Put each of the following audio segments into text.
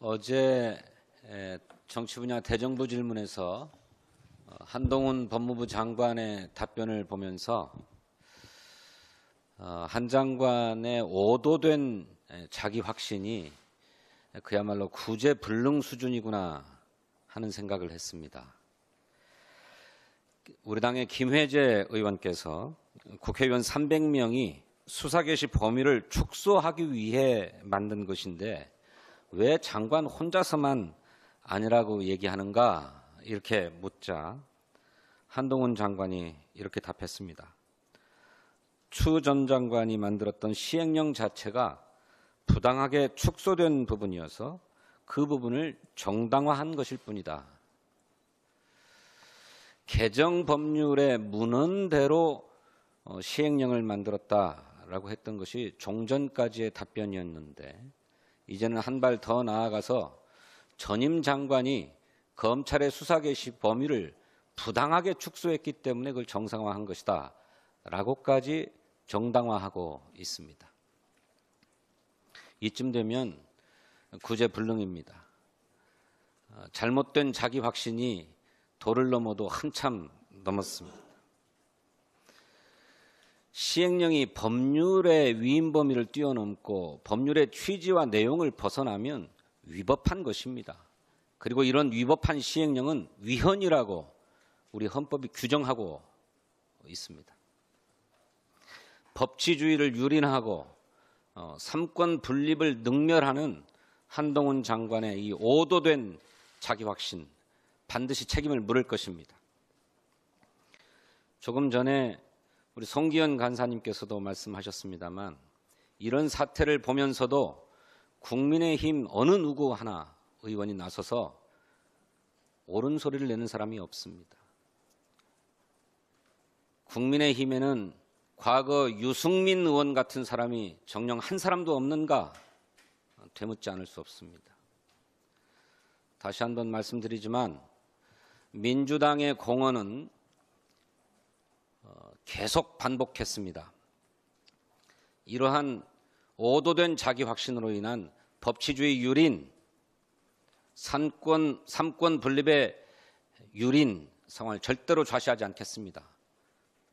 어제 정치 분야 대정부 질문에서 어, 한동훈 법무부 장관의 답변을 보면서 어, 한 장관의 오도된 자기 확신이 그야말로 구제불능 수준이구나 하는 생각을 했습니다. 우리 당의 김회재 의원께서 국회의원 300명이 수사 개시 범위를 축소하기 위해 만든 것인데 왜 장관 혼자서만 아니라고 얘기하는가 이렇게 묻자 한동훈 장관이 이렇게 답했습니다. 추 전 장관이 만들었던 시행령 자체가 부당하게 축소된 부분이어서 그 부분을 정당화한 것일 뿐이다. 개정 법률의 문헌대로 어, 시행령을 만들었다라고 했던 것이 종전까지의 답변이었는데 이제는 한 발 더 나아가서 전임 장관이 검찰의 수사 개시 범위를 부당하게 축소했기 때문에 그걸 정상화한 것이다 라고까지 정당화하고 있습니다. 이쯤 되면 구제불능입니다. 어, 잘못된 자기 확신이 도를 넘어도 한참 넘었습니다. 시행령이 법률의 위임 범위를 뛰어넘고 법률의 취지와 내용을 벗어나면 위법한 것입니다. 그리고 이런 위법한 시행령은 위헌이라고 우리 헌법이 규정하고 있습니다. 법치주의를 유린하고 어, 삼권 분립을 능멸하는 한동훈 장관의 이 오도된 자기 확신 반드시 책임을 물을 것입니다. 조금 전에 우리 송기현 간사님께서도 말씀하셨습니다만 이런 사태를 보면서도 국민의힘 어느 누구 하나 의원이 나서서 옳은 소리를 내는 사람이 없습니다. 국민의힘에는 과거 유승민 의원 같은 사람이 정령 한 사람도 없는가 되묻지 않을 수 없습니다. 다시 한번 말씀드리지만 민주당의 공헌은 계속 반복했습니다. 이러한 오도된 자기 확신으로 인한 법치주의 유린, 삼권, 삼권 분립의 유린 상황을 절대로 좌시하지 않겠습니다.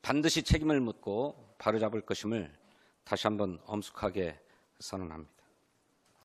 반드시 책임을 묻고 바로잡을 것임을 다시 한번 엄숙하게 선언합니다.